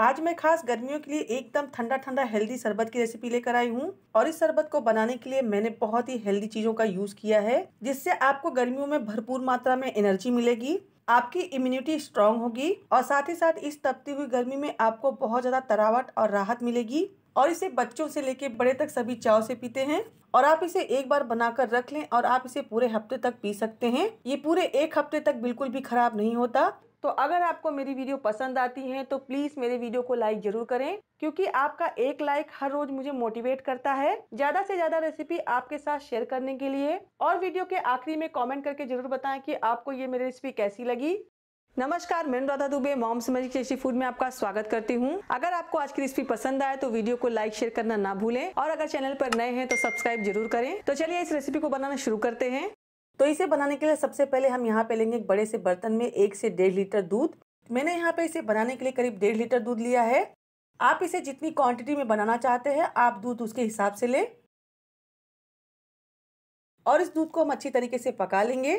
आज मैं खास गर्मियों के लिए एकदम ठंडा ठंडा हेल्दी शरबत की रेसिपी लेकर आई हूँ और इस शरबत को बनाने के लिए मैंने बहुत ही हेल्दी चीजों का यूज किया है जिससे आपको गर्मियों में भरपूर मात्रा में एनर्जी मिलेगी आपकी इम्यूनिटी स्ट्रांग होगी और साथ ही साथ इस तपती हुई गर्मी में आपको बहुत ज्यादा तरावट और राहत मिलेगी और इसे बच्चों से लेके बड़े तक सभी चाव से पीते हैं और आप इसे एक बार बनाकर रख लें और आप इसे पूरे हफ्ते तक पी सकते हैं ये पूरे एक हफ्ते तक बिल्कुल भी खराब नहीं होता तो अगर आपको मेरी वीडियो पसंद आती है तो प्लीज़ मेरे वीडियो को लाइक ज़रूर करें क्योंकि आपका एक लाइक हर रोज मुझे मोटिवेट करता है ज़्यादा से ज़्यादा रेसिपी आपके साथ शेयर करने के लिए और वीडियो के आखिरी में कमेंट करके ज़रूर बताएं कि आपको ये मेरी रेसिपी कैसी लगी नमस्कार मैं Radha Dubey Mom's Magic Tasty Food में आपका स्वागत करती हूँ अगर आपको आज की रेसिपी पसंद आए तो वीडियो को लाइक शेयर करना ना भूलें और अगर चैनल पर नए हैं तो सब्सक्राइब जरूर करें तो चलिए इस रेसिपी को बनाना शुरू करते हैं तो इसे बनाने के लिए सबसे पहले हम यहाँ पे लेंगे एक बड़े से बर्तन में एक से डेढ़ लीटर दूध मैंने यहाँ पे इसे बनाने के लिए करीब डेढ़ लीटर दूध लिया है आप इसे जितनी क्वांटिटी में बनाना चाहते हैं आप दूध उसके हिसाब से लें और इस दूध को हम अच्छी तरीके से पका लेंगे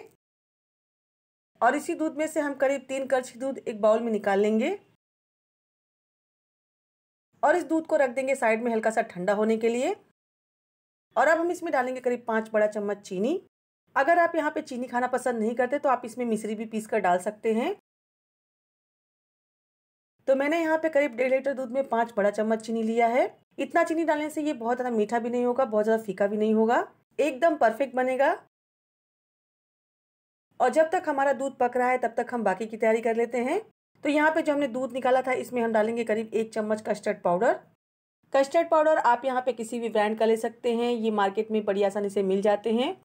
और इसी दूध में से हम करीब तीन कर्छ दूध एक बाउल में निकाल लेंगे और इस दूध को रख देंगे साइड में हल्का सा ठंडा होने के लिए और अब हम इसमें डालेंगे करीब पाँच बड़ा चम्मच चीनी अगर आप यहाँ पे चीनी खाना पसंद नहीं करते तो आप इसमें मिश्री भी पीस कर डाल सकते हैं तो मैंने यहाँ पे करीब डेढ़ लीटर दूध में पाँच बड़ा चम्मच चीनी लिया है इतना चीनी डालने से ये बहुत ज़्यादा मीठा भी नहीं होगा बहुत ज़्यादा फीका भी नहीं होगा एकदम परफेक्ट बनेगा और जब तक हमारा दूध पक रहा है तब तक हम बाकी की तैयारी कर लेते हैं तो यहाँ पे जो हमने दूध निकाला था इसमें हम डालेंगे करीब एक चम्मच कस्टर्ड पाउडर कस्टर्ड पाउडर आप यहाँ पे किसी भी ब्रांड का ले सकते हैं ये मार्केट में बड़ी आसानी से मिल जाते हैं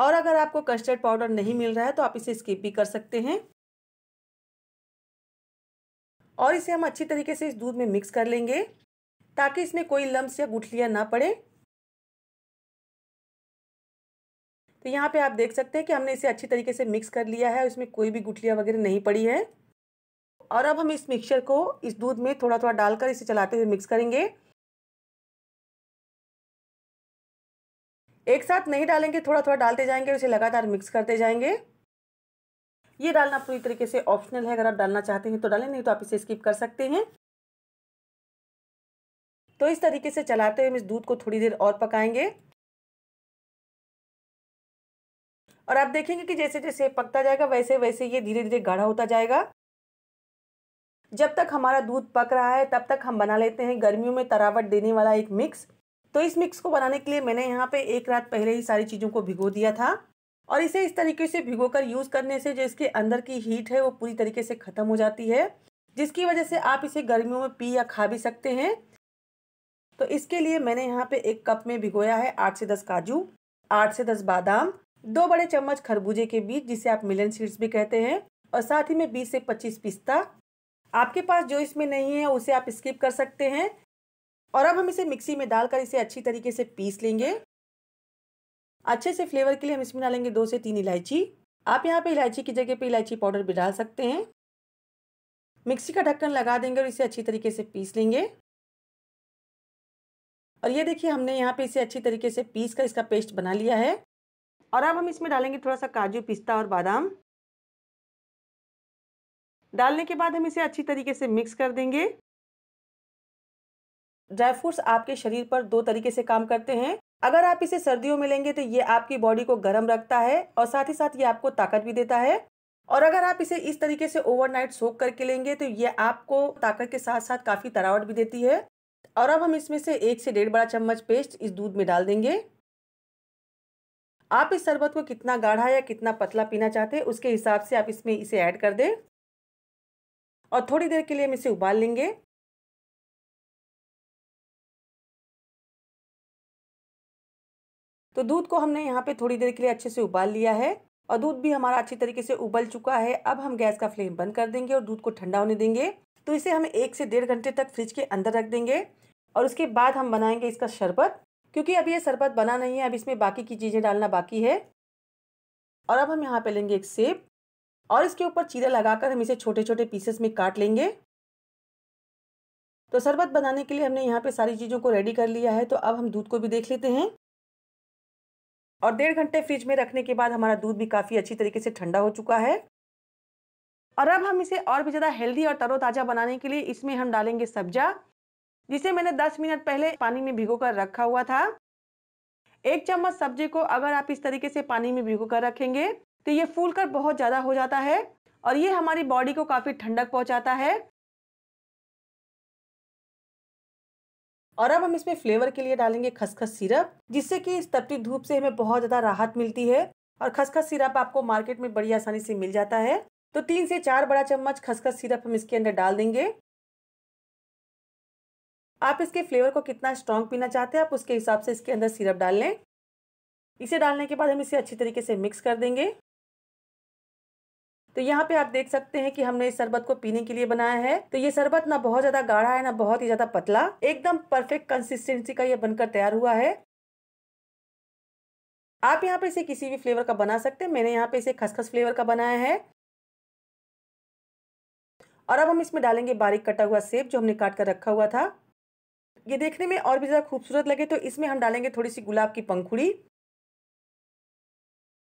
और अगर आपको कस्टर्ड पाउडर नहीं मिल रहा है तो आप इसे स्किप भी कर सकते हैं और इसे हम अच्छी तरीके से इस दूध में मिक्स कर लेंगे ताकि इसमें कोई लम्ब या गुठलियाँ ना पड़े तो यहाँ पे आप देख सकते हैं कि हमने इसे अच्छी तरीके से मिक्स कर लिया है इसमें कोई भी गुठलियाँ वगैरह नहीं पड़ी है और अब हम इस मिक्सचर को इस दूध में थोड़ा थोड़ा डालकर इसे चलाते हुए मिक्स करेंगे एक साथ नहीं डालेंगे थोड़ा थोड़ा डालते जाएंगे इसे लगातार मिक्स करते जाएंगे ये डालना पूरी तरीके से ऑप्शनल है अगर आप डालना चाहते हैं तो डालें नहीं तो आप इसे स्किप कर सकते हैं तो इस तरीके से चलाते हुए हम इस दूध को थोड़ी देर और पकाएंगे और आप देखेंगे कि जैसे जैसे पकता जाएगा वैसे वैसे ये धीरे धीरे गाढ़ा होता जाएगा जब तक हमारा दूध पक रहा है तब तक हम बना लेते हैं गर्मियों में तरावट देने वाला एक मिक्स तो इस मिक्स को बनाने के लिए मैंने यहाँ पे एक रात पहले ही सारी चीज़ों को भिगो दिया था और इसे इस तरीके से भिगोकर यूज़ करने से जो इसके अंदर की हीट है वो पूरी तरीके से ख़त्म हो जाती है जिसकी वजह से आप इसे गर्मियों में पी या खा भी सकते हैं तो इसके लिए मैंने यहाँ पे एक कप में भिगोया है आठ से दस काजू आठ से दस बादाम दो बड़े चम्मच खरबूजे के बीज जिसे आप मिलन सीड्स भी कहते हैं और साथ ही में बीस से पच्चीस पिस्ता आपके पास जो इसमें नहीं है उसे आप स्किप कर सकते हैं और अब हम इसे मिक्सी में डालकर इसे अच्छी तरीके से पीस लेंगे अच्छे से फ्लेवर के लिए हम इसमें डालेंगे दो से तीन इलायची आप यहाँ पे इलायची की जगह पे इलायची पाउडर भी डाल सकते हैं मिक्सी का ढक्कन लगा देंगे और इसे अच्छी तरीके से पीस लेंगे और ये देखिए हमने यहाँ पे इसे अच्छी तरीके से पीस कर इसका पेस्ट बना लिया है और अब हम इसमें डालेंगे थोड़ा सा काजू पिस्ता और बादाम डालने के बाद हम इसे अच्छी तरीके से मिक्स कर देंगे ड्राई फ्रूट्स आपके शरीर पर दो तरीके से काम करते हैं अगर आप इसे सर्दियों में लेंगे तो ये आपकी बॉडी को गर्म रखता है और साथ ही साथ ये आपको ताकत भी देता है और अगर आप इसे इस तरीके से ओवरनाइट सोख करके लेंगे तो ये आपको ताकत के साथ साथ काफ़ी तरावट भी देती है और अब हम इसमें से एक से डेढ़ बड़ा चम्मच पेस्ट इस दूध में डाल देंगे आप इस शरबत को कितना गाढ़ा या कितना पतला पीना चाहते हैं उसके हिसाब से आप इसमें इसे ऐड कर दें और थोड़ी देर के लिए हम इसे उबाल लेंगे तो दूध को हमने यहाँ पे थोड़ी देर के लिए अच्छे से उबाल लिया है और दूध भी हमारा अच्छी तरीके से उबल चुका है अब हम गैस का फ्लेम बंद कर देंगे और दूध को ठंडा होने देंगे तो इसे हम एक से डेढ़ घंटे तक फ्रिज के अंदर रख देंगे और उसके बाद हम बनाएंगे इसका शरबत क्योंकि अभी ये शरबत बना नहीं है अब इसमें बाकी की चीज़ें डालना बाकी है और अब हम यहाँ पर लेंगे एक सेब और इसके ऊपर चीरा लगाकर हम इसे छोटे छोटे पीसेस में काट लेंगे तो शरबत बनाने के लिए हमने यहाँ पे सारी चीज़ों को रेडी कर लिया है तो अब हम दूध को भी देख लेते हैं और डेढ़ घंटे फ्रिज में रखने के बाद हमारा दूध भी काफ़ी अच्छी तरीके से ठंडा हो चुका है और अब हम इसे और भी ज़्यादा हेल्दी और तरोताज़ा बनाने के लिए इसमें हम डालेंगे सब्जा जिसे मैंने 10 मिनट पहले पानी में भिगो कर रखा हुआ था एक चम्मच सब्जी को अगर आप इस तरीके से पानी में भिगो कर रखेंगे तो ये फूल कर बहुत ज़्यादा हो जाता है और ये हमारी बॉडी को काफ़ी ठंडक पहुँचाता है और अब हम इसमें फ्लेवर के लिए डालेंगे खसखस सिरप जिससे कि इस तपती धूप से हमें बहुत ज़्यादा राहत मिलती है और खसखस सिरप आपको मार्केट में बड़ी आसानी से मिल जाता है तो तीन से चार बड़ा चम्मच खसखस सिरप हम इसके अंदर डाल देंगे आप इसके फ्लेवर को कितना स्ट्रांग पीना चाहते हैं आप उसके हिसाब से इसके अंदर सिरप डाल लें इसे डालने के बाद हम इसे अच्छी तरीके से मिक्स कर देंगे तो यहाँ पे आप देख सकते हैं कि हमने इस शरबत को पीने के लिए बनाया है तो ये शरबत ना बहुत ज्यादा गाढ़ा है ना बहुत ही ज्यादा पतला एकदम परफेक्ट कंसिस्टेंसी का ये बनकर तैयार हुआ है आप यहाँ पे इसे किसी भी फ्लेवर का बना सकते हैं मैंने यहाँ पे इसे खसखस फ्लेवर का बनाया है और अब हम इसमें डालेंगे बारीक कटा हुआ सेब जो हमने काट कर रखा हुआ था ये देखने में और भी ज़्यादा खूबसूरत लगे तो इसमें हम डालेंगे थोड़ी सी गुलाब की पंखुड़ी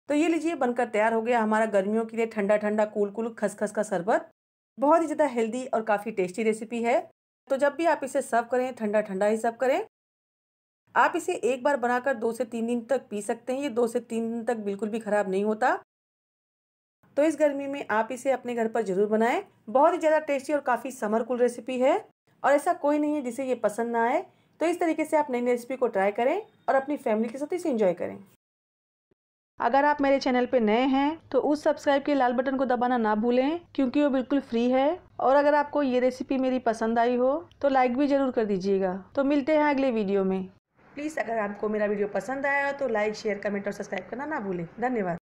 तो ये लीजिए बनकर तैयार हो गया हमारा गर्मियों के लिए ठंडा ठंडा कूल कूल खसखस का शरबत बहुत ही ज़्यादा हेल्दी और काफ़ी टेस्टी रेसिपी है तो जब भी आप इसे सर्व करें ठंडा ठंडा ही सर्व करें आप इसे एक बार बनाकर दो से तीन दिन तक पी सकते हैं ये दो से तीन दिन तक बिल्कुल भी ख़राब नहीं होता तो इस गर्मी में आप इसे अपने घर पर ज़रूर बनाएं बहुत ही ज़्यादा टेस्टी और काफ़ी समर कूल रेसिपी है और ऐसा कोई नहीं है जिसे ये पसंद ना आए तो इस तरीके से आप नई रेसिपी को ट्राई करें और अपनी फैमिली के साथ इसे इंजॉय करें अगर आप मेरे चैनल पे नए हैं तो उस सब्सक्राइब के लाल बटन को दबाना ना भूलें क्योंकि वो बिल्कुल फ्री है और अगर आपको ये रेसिपी मेरी पसंद आई हो तो लाइक भी ज़रूर कर दीजिएगा तो मिलते हैं अगले वीडियो में प्लीज़ अगर आपको मेरा वीडियो पसंद आया तो लाइक शेयर कमेंट और सब्सक्राइब करना ना भूलें धन्यवाद